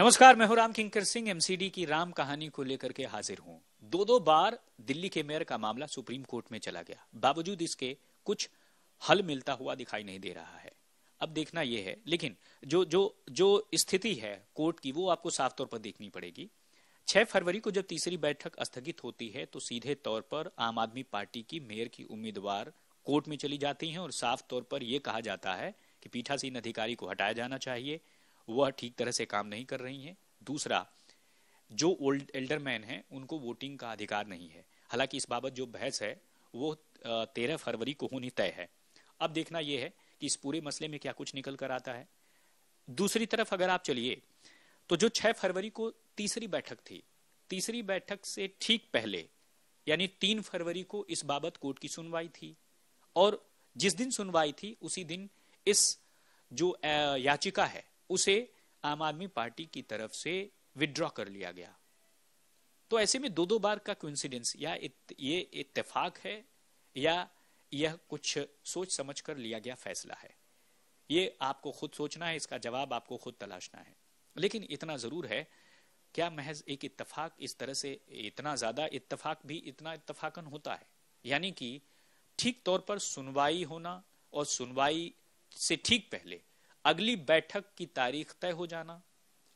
नमस्कार मैं हूं राम किंकर सिंह एमसीडी की राम कहानी को लेकर के हाजिर हूं दो दो बार दिल्ली के मेयर का मामला सुप्रीम कोर्ट में चला गया बावजूद इसके कुछ हल मिलता हुआ दिखाई नहीं दे रहा है अब देखना यह है लेकिन जो जो जो स्थिति है कोर्ट की वो आपको साफ तौर पर देखनी पड़ेगी 6 फरवरी को जब तीसरी बैठक स्थगित होती है तो सीधे तौर पर आम आदमी पार्टी की मेयर की उम्मीदवार कोर्ट में चली जाती हैं और साफ तौर पर यह कहा जाता है कि पीठासीन अधिकारी को हटाया जाना चाहिए वह ठीक तरह से काम नहीं कर रही हैं दूसरा जो ओल्ड एल्डरमैन हैं उनको वोटिंग का अधिकार नहीं है हालांकि इस बाबत जो बहस है वो तेरह फरवरी को होनी तय है अब देखना यह है कि इस पूरे मसले में क्या कुछ निकल कर आता है दूसरी तरफ अगर आप चलिए तो जो छह फरवरी को तीसरी बैठक थी तीसरी बैठक से ठीक पहले यानी तीन फरवरी को इस बाबत कोर्ट की सुनवाई थी और जिस दिन सुनवाई थी उसी दिन इस जो याचिका है उसे आम आदमी पार्टी की तरफ से विड्रॉ कर लिया गया तो ऐसे में दो दो बार का कोइंसिडेंस या इत, ये इत्तेफाक है या यह कुछ सोच समझ कर लिया गया फैसला है ये आपको खुद सोचना है इसका जवाब आपको खुद तलाशना है लेकिन इतना जरूर है क्या महज एक इतफाक इस तरह से इतना ज्यादा इतफाक भी इतना इत्तफाकन होता है यानी कि ठीक तौर पर सुनवाई होना और सुनवाई से ठीक पहले अगली बैठक की तारीख तय हो जाना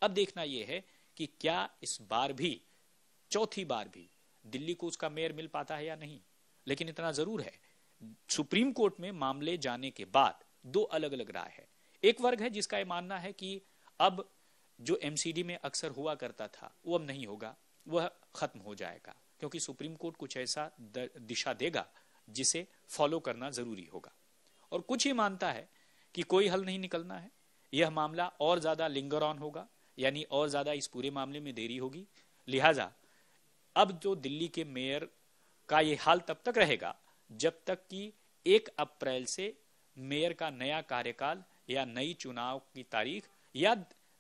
अब देखना यह है कि क्या इस बार भी चौथी बार भी दिल्ली को उसका मेयर मिल पाता है या नहीं लेकिन इतना जरूर है सुप्रीम कोर्ट में मामले जाने के बाद दो अलग अलग राय है एक वर्ग है जिसका यह मानना है कि अब जो एमसीडी में अक्सर हुआ करता था वो अब नहीं होगा वह खत्म हो जाएगा क्योंकि सुप्रीम कोर्ट कुछ ऐसा दिशा देगा जिसे फॉलो करना जरूरी होगा और कुछ ही मानता है कि कोई हल नहीं निकलना है यह मामला और ज्यादा लिंगर ऑन होगा यानी और ज्यादा इस पूरे मामले में देरी होगी लिहाजा अब जो दिल्ली के मेयर का ये हाल तब तक रहेगा जब तक कि एक अप्रैल से मेयर का नया कार्यकाल या नई चुनाव की तारीख या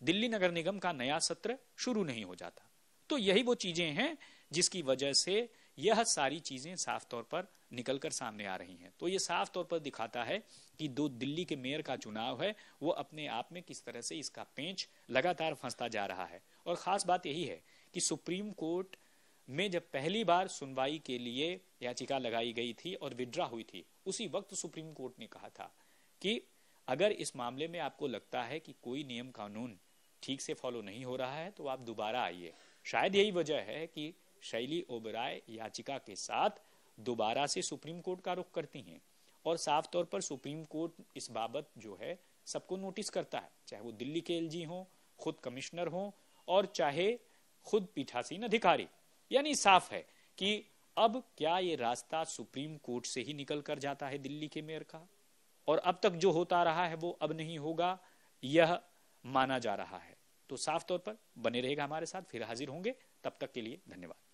दिल्ली नगर निगम का नया सत्र शुरू नहीं हो जाता तो यही वो चीजें हैं जिसकी वजह से यह सारी चीजें साफ तौर पर निकल कर सामने आ रही हैं तो ये साफ तौर पर दिखाता है कि दो दिल्ली के मेयर का चुनाव है वो अपने आप में किस तरह से इसका पेंच लगातार फंसता जा रहा है और खास बात यही है कि सुप्रीम कोर्ट में जब पहली बार सुनवाई के लिए याचिका लगाई गई थी और विड्रा हुई थी उसी वक्त सुप्रीम कोर्ट ने कहा था कि अगर इस मामले में आपको लगता है कि कोई नियम कानून ठीक से फॉलो नहीं हो रहा है तो आप दोबारा आइए शायद यही वजह है कि शैली ओबराय याचिका के साथ दोबारा से सुप्रीम कोर्ट का रुख करती हैं और साफ तौर पर सुप्रीम कोर्ट इस बाबत जो है सबको नोटिस करता है चाहे वो दिल्ली के एलजी हो खुद कमिश्नर हो और चाहे खुद पीठासीन अधिकारी यानी साफ है कि अब क्या ये रास्ता सुप्रीम कोर्ट से ही निकल कर जाता है दिल्ली के मेयर का और अब तक जो होता रहा है वो अब नहीं होगा यह माना जा रहा है तो साफ तौर पर बने रहेगा हमारे साथ फिर हाजिर होंगे तब तक के लिए धन्यवाद